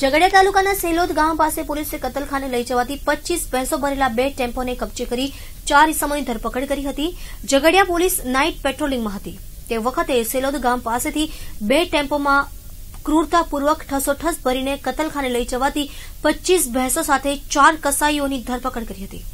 ઝઘડિયા તાલુકાના સેલોદ ગામ પાસે પોલીસે કતલખાને લઈ જવાથી પચીસ ભેંસો ભરેલા બે ટેમ્પોને કબજે કરી ચાર ઇસમોની ધરપકડ કરી હતી ઝઘડિયા પોલીસ નાઇટ પેટ્રોલિંગમાં હતી તે વખતે સેલોદ ગામ પાસેથી બે ટેમ્પોમાં ક્રૂરતાપૂર્વક ઠસોઠસ ભરીને કતલખાને લઈ જવાથી પચીસ ભેંસો સાથે ચાર કસાઈઓની ધરપકડ કરી હતી